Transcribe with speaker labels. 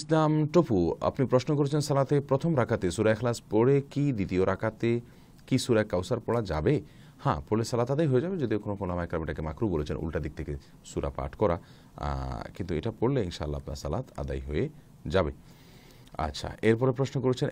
Speaker 1: ইসলাম টপু আপনি প্রশ্ন করেছেন সালাতে প্রথম রাখাতে সুরা এখলাস পড়ে কি দ্বিতীয় রাখাতে কি সুরা কাউসার পড়া যাবে হ্যাঁ পড়লে সালাত আদায় হয়ে যাবে যদি কোনো কোনো আমায় এটাকে মাকরু বলেছেন উল্টা দিক থেকে সুরা পাঠ করা কিন্তু এটা পড়লে ইনশাল্লাহ আপনার সালাত আদায় হয়ে যাবে আচ্ছা এরপরে প্রশ্ন করেছেন